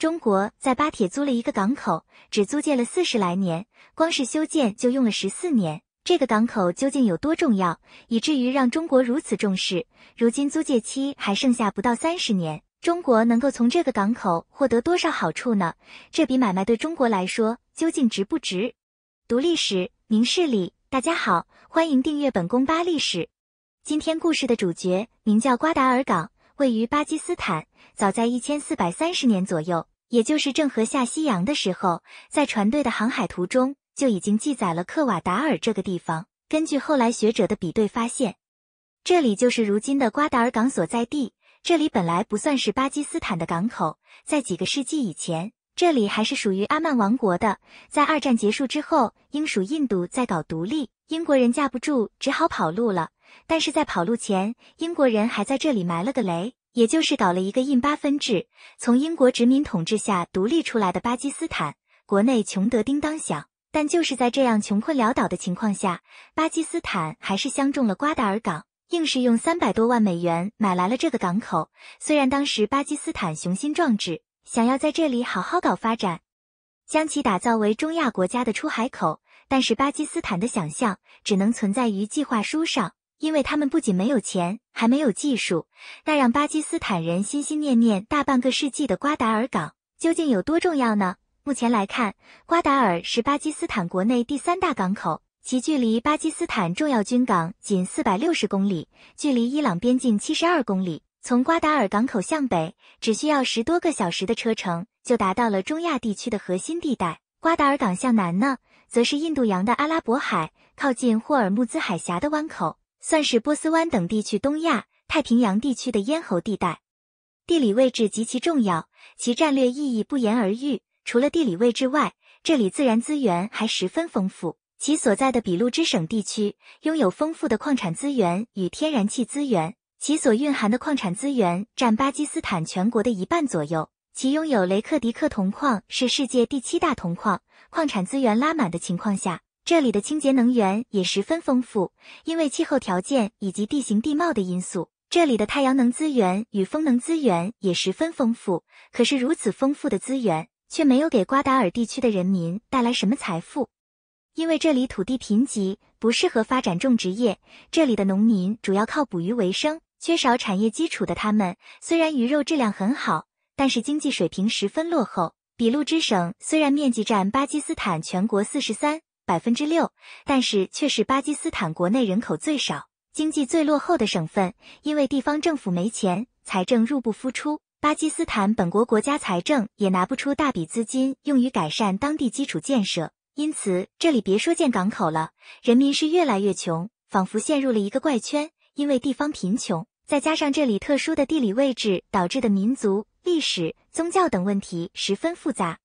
中国在巴铁租了一个港口，只租借了四十来年，光是修建就用了十四年。这个港口究竟有多重要，以至于让中国如此重视？如今租借期还剩下不到三十年，中国能够从这个港口获得多少好处呢？这笔买卖对中国来说究竟值不值？读历史，明事理。大家好，欢迎订阅本公八历史。今天故事的主角名叫瓜达尔港。位于巴基斯坦，早在一千四百三十年左右，也就是郑和下西洋的时候，在船队的航海图中就已经记载了克瓦达尔这个地方。根据后来学者的比对发现，这里就是如今的瓜达尔港所在地。这里本来不算是巴基斯坦的港口，在几个世纪以前，这里还是属于阿曼王国的。在二战结束之后，英属印度在搞独立，英国人架不住，只好跑路了。但是在跑路前，英国人还在这里埋了个雷。也就是搞了一个印巴分治，从英国殖民统治下独立出来的巴基斯坦，国内穷得叮当响。但就是在这样穷困潦倒的情况下，巴基斯坦还是相中了瓜达尔港，硬是用三百多万美元买来了这个港口。虽然当时巴基斯坦雄心壮志，想要在这里好好搞发展，将其打造为中亚国家的出海口，但是巴基斯坦的想象只能存在于计划书上。因为他们不仅没有钱，还没有技术。那让巴基斯坦人心心念念大半个世纪的瓜达尔港究竟有多重要呢？目前来看，瓜达尔是巴基斯坦国内第三大港口，其距离巴基斯坦重要军港仅四百六十公里，距离伊朗边境七十二公里。从瓜达尔港口向北，只需要十多个小时的车程，就达到了中亚地区的核心地带。瓜达尔港向南呢，则是印度洋的阿拉伯海，靠近霍尔木兹海峡的湾口。算是波斯湾等地区东亚太平洋地区的咽喉地带，地理位置极其重要，其战略意义不言而喻。除了地理位置外，这里自然资源还十分丰富。其所在的比路支省地区拥有丰富的矿产资源与天然气资源，其所蕴含的矿产资源占巴基斯坦全国的一半左右。其拥有雷克迪克铜矿是世界第七大铜矿，矿产资源拉满的情况下。这里的清洁能源也十分丰富，因为气候条件以及地形地貌的因素，这里的太阳能资源与风能资源也十分丰富。可是如此丰富的资源，却没有给瓜达尔地区的人民带来什么财富，因为这里土地贫瘠，不适合发展种植业。这里的农民主要靠捕鱼为生，缺少产业基础的他们，虽然鱼肉质量很好，但是经济水平十分落后。比路支省虽然面积占巴基斯坦全国四十三。百分之六，但是却是巴基斯坦国内人口最少、经济最落后的省份。因为地方政府没钱，财政入不敷出，巴基斯坦本国国家财政也拿不出大笔资金用于改善当地基础建设。因此，这里别说建港口了，人民是越来越穷，仿佛陷入了一个怪圈。因为地方贫穷，再加上这里特殊的地理位置导致的民族、历史、宗教等问题十分复杂。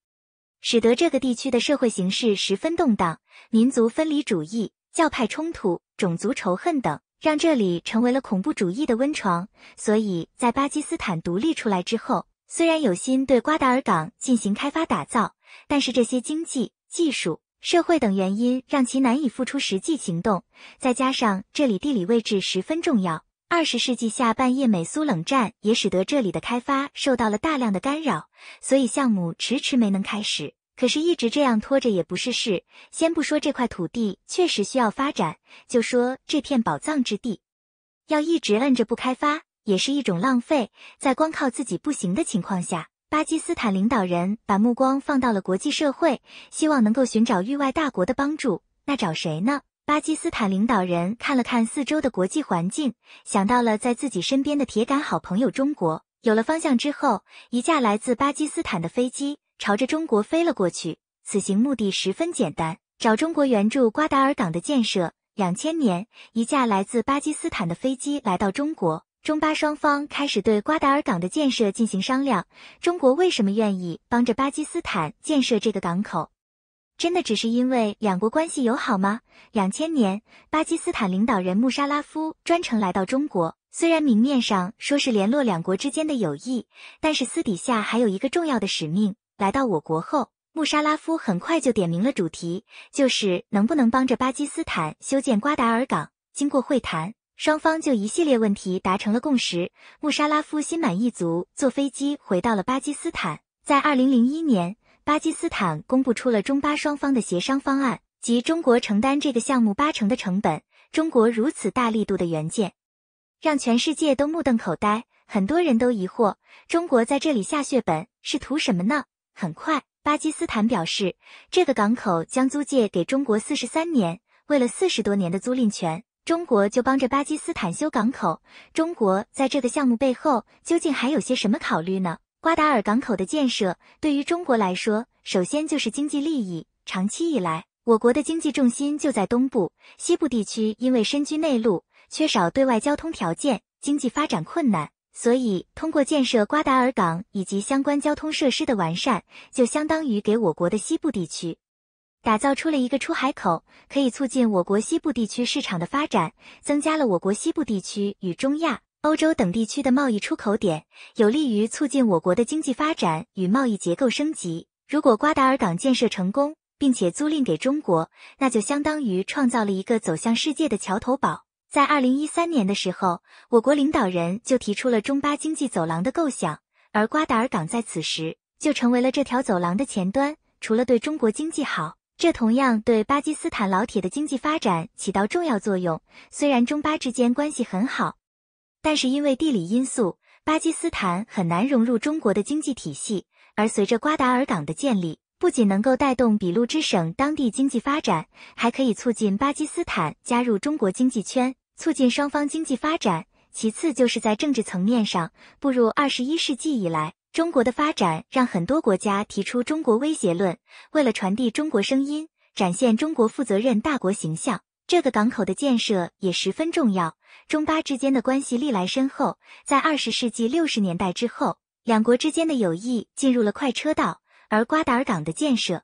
使得这个地区的社会形势十分动荡，民族分离主义、教派冲突、种族仇恨等，让这里成为了恐怖主义的温床。所以在巴基斯坦独立出来之后，虽然有心对瓜达尔港进行开发打造，但是这些经济、技术、社会等原因让其难以付出实际行动。再加上这里地理位置十分重要。二十世纪下半叶，美苏冷战也使得这里的开发受到了大量的干扰，所以项目迟迟没能开始。可是，一直这样拖着也不是事。先不说这块土地确实需要发展，就说这片宝藏之地，要一直摁着不开发也是一种浪费。在光靠自己不行的情况下，巴基斯坦领导人把目光放到了国际社会，希望能够寻找域外大国的帮助。那找谁呢？巴基斯坦领导人看了看四周的国际环境，想到了在自己身边的铁杆好朋友中国。有了方向之后，一架来自巴基斯坦的飞机朝着中国飞了过去。此行目的十分简单，找中国援助瓜达尔港的建设。两千年，一架来自巴基斯坦的飞机来到中国，中巴双方开始对瓜达尔港的建设进行商量。中国为什么愿意帮着巴基斯坦建设这个港口？真的只是因为两国关系友好吗？两千年，巴基斯坦领导人穆沙拉夫专程来到中国。虽然明面上说是联络两国之间的友谊，但是私底下还有一个重要的使命。来到我国后，穆沙拉夫很快就点明了主题，就是能不能帮着巴基斯坦修建瓜达尔港。经过会谈，双方就一系列问题达成了共识。穆沙拉夫心满意足，坐飞机回到了巴基斯坦。在二零零一年。巴基斯坦公布出了中巴双方的协商方案，即中国承担这个项目八成的成本。中国如此大力度的援建，让全世界都目瞪口呆。很多人都疑惑，中国在这里下血本是图什么呢？很快，巴基斯坦表示，这个港口将租借给中国四十三年。为了四十多年的租赁权，中国就帮着巴基斯坦修港口。中国在这个项目背后究竟还有些什么考虑呢？瓜达尔港口的建设对于中国来说，首先就是经济利益。长期以来，我国的经济重心就在东部，西部地区因为身居内陆，缺少对外交通条件，经济发展困难。所以，通过建设瓜达尔港以及相关交通设施的完善，就相当于给我国的西部地区打造出了一个出海口，可以促进我国西部地区市场的发展，增加了我国西部地区与中亚。欧洲等地区的贸易出口点，有利于促进我国的经济发展与贸易结构升级。如果瓜达尔港建设成功，并且租赁给中国，那就相当于创造了一个走向世界的桥头堡。在二零一三年的时候，我国领导人就提出了中巴经济走廊的构想，而瓜达尔港在此时就成为了这条走廊的前端。除了对中国经济好，这同样对巴基斯坦老铁的经济发展起到重要作用。虽然中巴之间关系很好。但是因为地理因素，巴基斯坦很难融入中国的经济体系。而随着瓜达尔港的建立，不仅能够带动俾路支省当地经济发展，还可以促进巴基斯坦加入中国经济圈，促进双方经济发展。其次就是在政治层面上，步入二十一世纪以来，中国的发展让很多国家提出中国威胁论。为了传递中国声音，展现中国负责任大国形象。这个港口的建设也十分重要。中巴之间的关系历来深厚，在二十世纪六十年代之后，两国之间的友谊进入了快车道。而瓜达尔港的建设，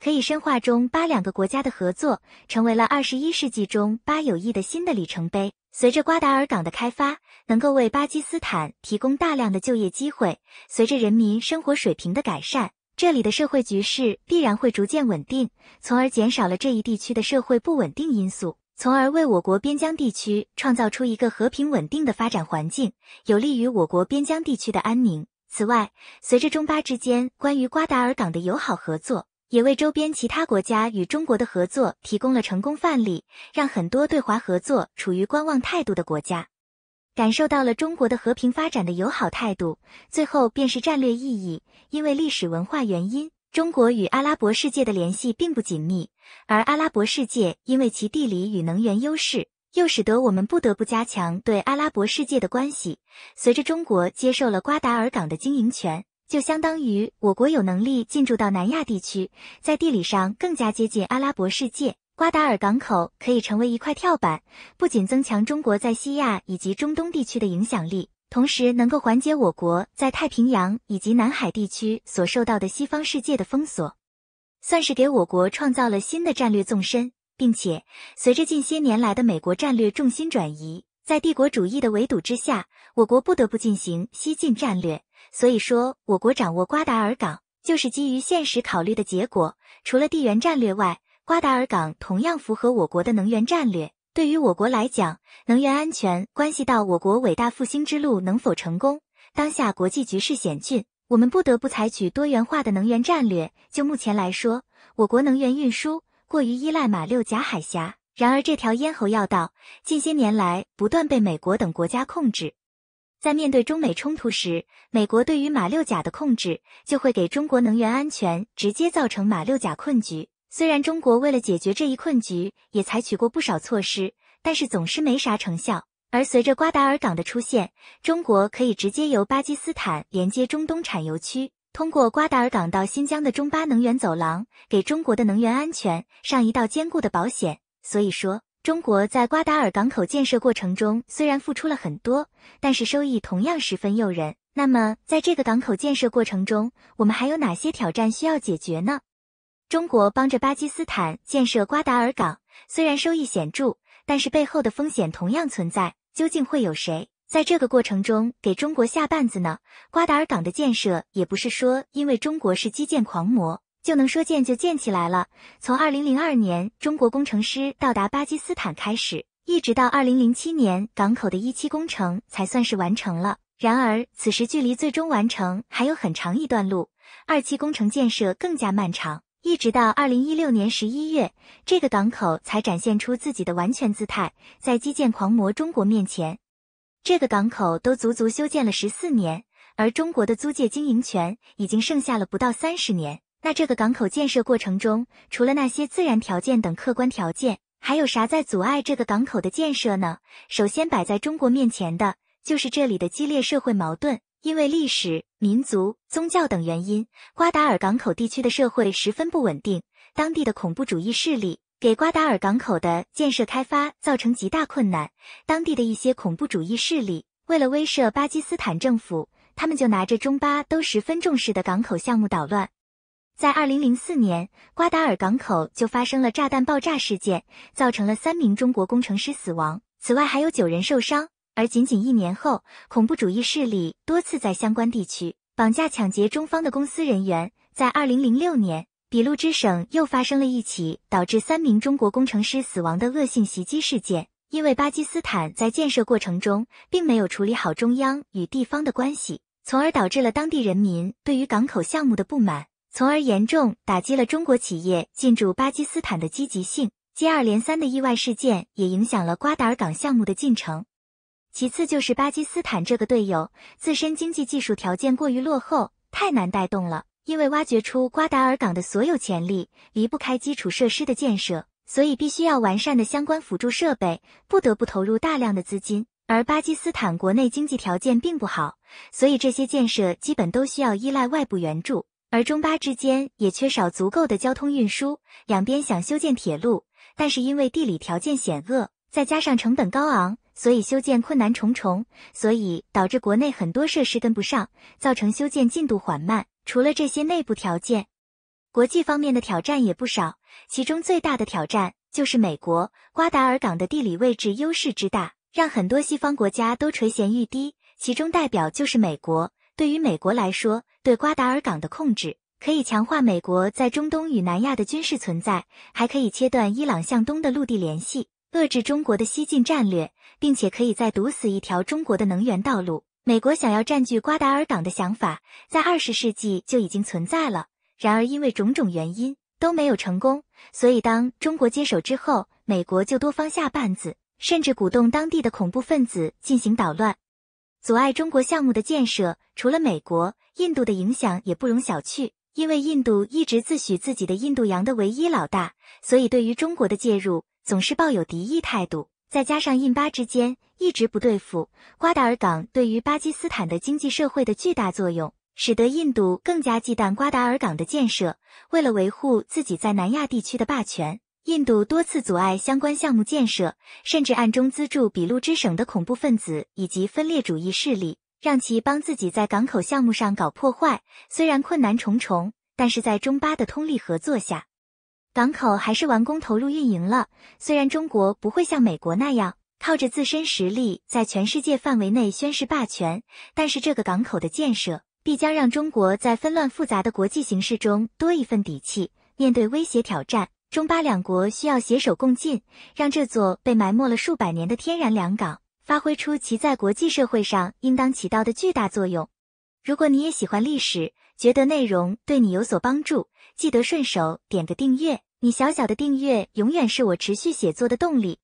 可以深化中巴两个国家的合作，成为了二十一世纪中巴友谊的新的里程碑。随着瓜达尔港的开发，能够为巴基斯坦提供大量的就业机会。随着人民生活水平的改善。这里的社会局势必然会逐渐稳定，从而减少了这一地区的社会不稳定因素，从而为我国边疆地区创造出一个和平稳定的发展环境，有利于我国边疆地区的安宁。此外，随着中巴之间关于瓜达尔港的友好合作，也为周边其他国家与中国的合作提供了成功范例，让很多对华合作处于观望态度的国家。感受到了中国的和平发展的友好态度，最后便是战略意义。因为历史文化原因，中国与阿拉伯世界的联系并不紧密，而阿拉伯世界因为其地理与能源优势，又使得我们不得不加强对阿拉伯世界的关系。随着中国接受了瓜达尔港的经营权，就相当于我国有能力进驻到南亚地区，在地理上更加接近阿拉伯世界。瓜达尔港口可以成为一块跳板，不仅增强中国在西亚以及中东地区的影响力，同时能够缓解我国在太平洋以及南海地区所受到的西方世界的封锁，算是给我国创造了新的战略纵深。并且，随着近些年来的美国战略重心转移，在帝国主义的围堵之下，我国不得不进行西进战略。所以说，我国掌握瓜达尔港就是基于现实考虑的结果。除了地缘战略外，瓜达尔港同样符合我国的能源战略。对于我国来讲，能源安全关系到我国伟大复兴之路能否成功。当下国际局势险峻，我们不得不采取多元化的能源战略。就目前来说，我国能源运输过于依赖马六甲海峡。然而，这条咽喉要道近些年来不断被美国等国家控制。在面对中美冲突时，美国对于马六甲的控制就会给中国能源安全直接造成马六甲困局。虽然中国为了解决这一困局，也采取过不少措施，但是总是没啥成效。而随着瓜达尔港的出现，中国可以直接由巴基斯坦连接中东产油区，通过瓜达尔港到新疆的中巴能源走廊，给中国的能源安全上一道坚固的保险。所以说，中国在瓜达尔港口建设过程中虽然付出了很多，但是收益同样十分诱人。那么，在这个港口建设过程中，我们还有哪些挑战需要解决呢？中国帮着巴基斯坦建设瓜达尔港，虽然收益显著，但是背后的风险同样存在。究竟会有谁在这个过程中给中国下绊子呢？瓜达尔港的建设也不是说因为中国是基建狂魔就能说建就建起来了。从二零零二年中国工程师到达巴基斯坦开始，一直到二零零七年港口的一期工程才算是完成了。然而，此时距离最终完成还有很长一段路，二期工程建设更加漫长。一直到二零一六年十一月，这个港口才展现出自己的完全姿态。在基建狂魔中国面前，这个港口都足足修建了十四年，而中国的租借经营权已经剩下了不到三十年。那这个港口建设过程中，除了那些自然条件等客观条件，还有啥在阻碍这个港口的建设呢？首先摆在中国面前的就是这里的激烈社会矛盾。因为历史、民族、宗教等原因，瓜达尔港口地区的社会十分不稳定，当地的恐怖主义势力给瓜达尔港口的建设开发造成极大困难。当地的一些恐怖主义势力为了威慑巴基斯坦政府，他们就拿着中巴都十分重视的港口项目捣乱。在2004年，瓜达尔港口就发生了炸弹爆炸事件，造成了三名中国工程师死亡，此外还有九人受伤。而仅仅一年后，恐怖主义势力多次在相关地区绑架、抢劫中方的公司人员。在二零零六年，比路支省又发生了一起导致三名中国工程师死亡的恶性袭击事件。因为巴基斯坦在建设过程中并没有处理好中央与地方的关系，从而导致了当地人民对于港口项目的不满，从而严重打击了中国企业进驻巴基斯坦的积极性。接二连三的意外事件也影响了瓜达尔港项目的进程。其次就是巴基斯坦这个队友自身经济技术条件过于落后，太难带动了。因为挖掘出瓜达尔港的所有潜力，离不开基础设施的建设，所以必须要完善的相关辅助设备，不得不投入大量的资金。而巴基斯坦国内经济条件并不好，所以这些建设基本都需要依赖外部援助。而中巴之间也缺少足够的交通运输，两边想修建铁路，但是因为地理条件险恶，再加上成本高昂。所以修建困难重重，所以导致国内很多设施跟不上，造成修建进度缓慢。除了这些内部条件，国际方面的挑战也不少。其中最大的挑战就是美国。瓜达尔港的地理位置优势之大，让很多西方国家都垂涎欲滴。其中代表就是美国。对于美国来说，对瓜达尔港的控制可以强化美国在中东与南亚的军事存在，还可以切断伊朗向东的陆地联系。遏制中国的西进战略，并且可以再堵死一条中国的能源道路。美国想要占据瓜达尔港的想法，在二十世纪就已经存在了。然而，因为种种原因都没有成功，所以当中国接手之后，美国就多方下绊子，甚至鼓动当地的恐怖分子进行捣乱，阻碍中国项目的建设。除了美国，印度的影响也不容小觑，因为印度一直自诩自己的印度洋的唯一老大，所以对于中国的介入。总是抱有敌意态度，再加上印巴之间一直不对付，瓜达尔港对于巴基斯坦的经济社会的巨大作用，使得印度更加忌惮瓜达尔港的建设。为了维护自己在南亚地区的霸权，印度多次阻碍相关项目建设，甚至暗中资助俾路支省的恐怖分子以及分裂主义势力，让其帮自己在港口项目上搞破坏。虽然困难重重，但是在中巴的通力合作下。港口还是完工投入运营了。虽然中国不会像美国那样靠着自身实力在全世界范围内宣示霸权，但是这个港口的建设必将让中国在纷乱复杂的国际形势中多一份底气。面对威胁挑战，中巴两国需要携手共进，让这座被埋没了数百年的天然良港发挥出其在国际社会上应当起到的巨大作用。如果你也喜欢历史。觉得内容对你有所帮助，记得顺手点个订阅。你小小的订阅，永远是我持续写作的动力。